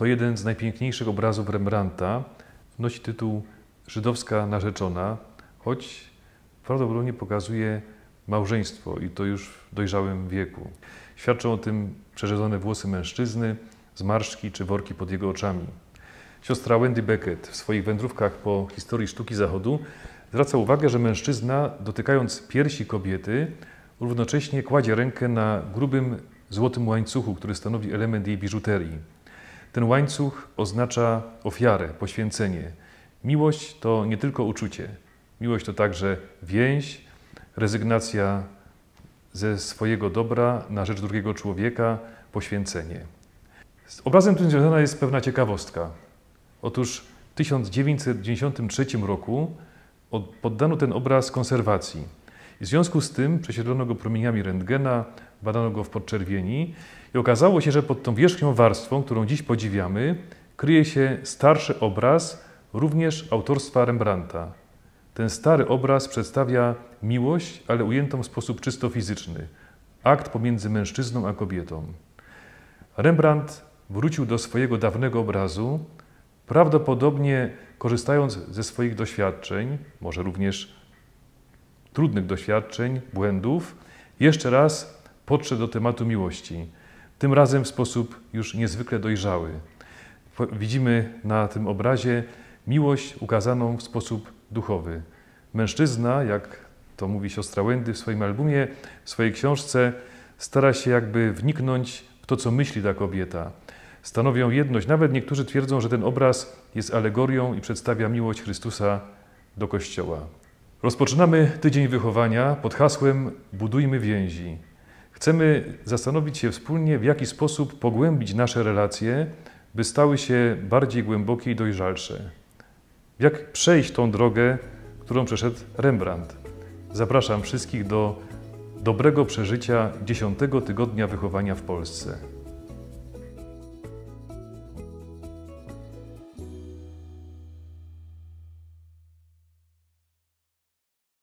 To jeden z najpiękniejszych obrazów Rembrandta. Nosi tytuł Żydowska narzeczona, choć prawdopodobnie pokazuje małżeństwo i to już w dojrzałym wieku. Świadczą o tym przerzedzone włosy mężczyzny, zmarszczki czy worki pod jego oczami. Siostra Wendy Beckett w swoich wędrówkach po historii sztuki zachodu zwraca uwagę, że mężczyzna, dotykając piersi kobiety, równocześnie kładzie rękę na grubym złotym łańcuchu, który stanowi element jej biżuterii. Ten łańcuch oznacza ofiarę, poświęcenie. Miłość to nie tylko uczucie. Miłość to także więź, rezygnacja ze swojego dobra na rzecz drugiego człowieka, poświęcenie. Z obrazem tym związana jest pewna ciekawostka. Otóż w 1993 roku poddano ten obraz konserwacji. W związku z tym przesiedlono go promieniami rentgena, badano go w podczerwieni i okazało się, że pod tą wierzchnią warstwą, którą dziś podziwiamy, kryje się starszy obraz, również autorstwa Rembrandta. Ten stary obraz przedstawia miłość, ale ujętą w sposób czysto fizyczny akt pomiędzy mężczyzną a kobietą. Rembrandt wrócił do swojego dawnego obrazu, prawdopodobnie korzystając ze swoich doświadczeń, może również trudnych doświadczeń, błędów, jeszcze raz podszedł do tematu miłości. Tym razem w sposób już niezwykle dojrzały. Widzimy na tym obrazie miłość ukazaną w sposób duchowy. Mężczyzna, jak to mówi siostra Wendy w swoim albumie, w swojej książce, stara się jakby wniknąć w to, co myśli ta kobieta. Stanowią jedność. Nawet niektórzy twierdzą, że ten obraz jest alegorią i przedstawia miłość Chrystusa do Kościoła. Rozpoczynamy tydzień wychowania pod hasłem Budujmy więzi. Chcemy zastanowić się wspólnie, w jaki sposób pogłębić nasze relacje, by stały się bardziej głębokie i dojrzalsze. Jak przejść tą drogę, którą przeszedł Rembrandt? Zapraszam wszystkich do dobrego przeżycia dziesiątego tygodnia wychowania w Polsce.